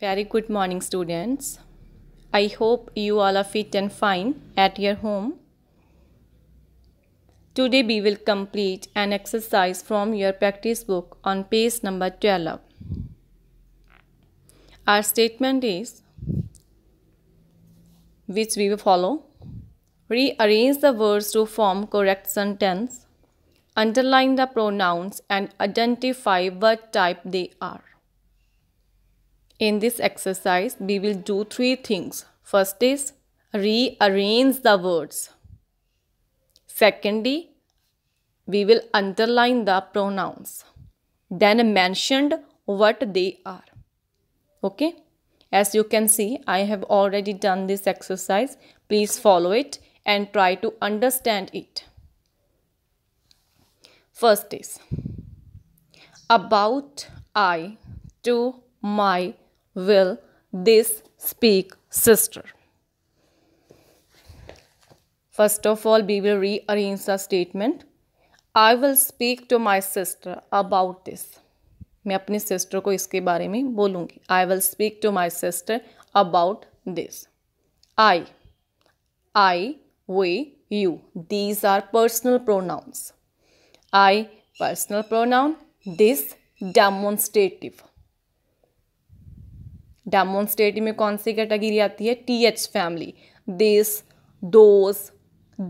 Very good morning, students. I hope you all are fit and fine at your home. Today, we will complete an exercise from your practice book on page number 12. Our statement is which we will follow. Rearrange the words to form correct sentence. Underline the pronouns and identify what type they are. In this exercise, we will do three things. First is rearrange the words. Secondly, we will underline the pronouns. Then mentioned what they are. Okay. As you can see, I have already done this exercise. Please follow it and try to understand it. First is about I to my will this speak sister? First of all, we will rearrange the statement. I will speak to my sister about this. मैं अपनी sister को इसके बारे में बोलूँगी I will speak to my sister about this I I we you these are personal pronouns I personal pronoun this demonstrative demonstrative में कौन सी कैटेगरी आती है T H family this those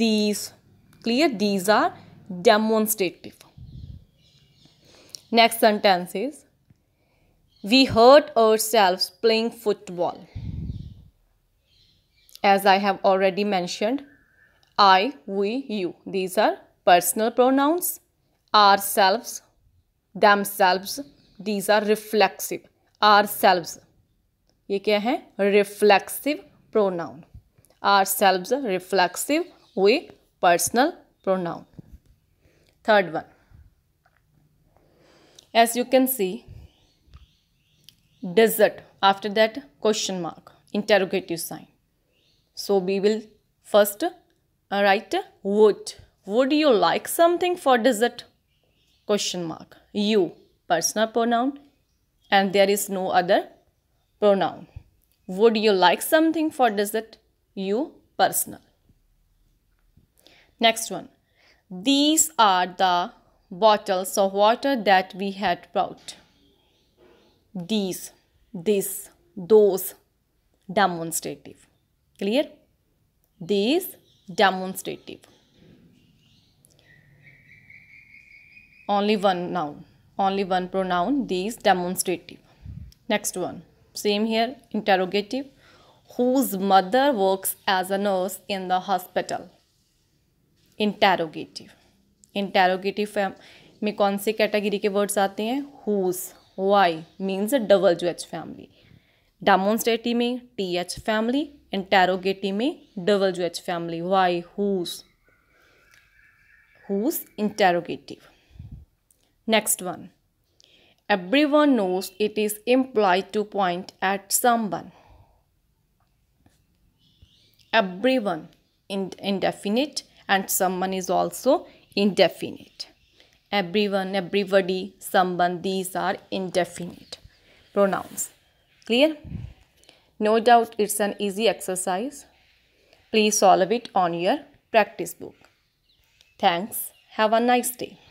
these clear these are demonstrative next sentence is we hurt ourself playing football as I have already mentioned I we you these are personal pronouns ourselves themselves these are reflexive are ourselves ये क्या है reflexive pronoun ourselves reflexive we personal pronoun third one as you can see dessert after that question mark interrogative sign so we will first write would would you like something for dessert question mark you personal pronoun and there is no other pronoun. Would you like something for dessert? You personal. Next one. These are the bottles of water that we had brought. These, this, those. Demonstrative. Clear? These demonstrative. Only one noun. Only one pronoun. These demonstrative. Next one. Same here interrogative whose mother works as a nurse in the hospital interrogative interrogative में कौन से category के words आते हैं whose why means W H family demonstrative में T H family interrogative में W H family why whose whose interrogative next one Everyone knows it is implied to point at someone. Everyone in indefinite and someone is also indefinite. Everyone, everybody, someone, these are indefinite pronouns. Clear? No doubt it's an easy exercise. Please solve it on your practice book. Thanks. Have a nice day.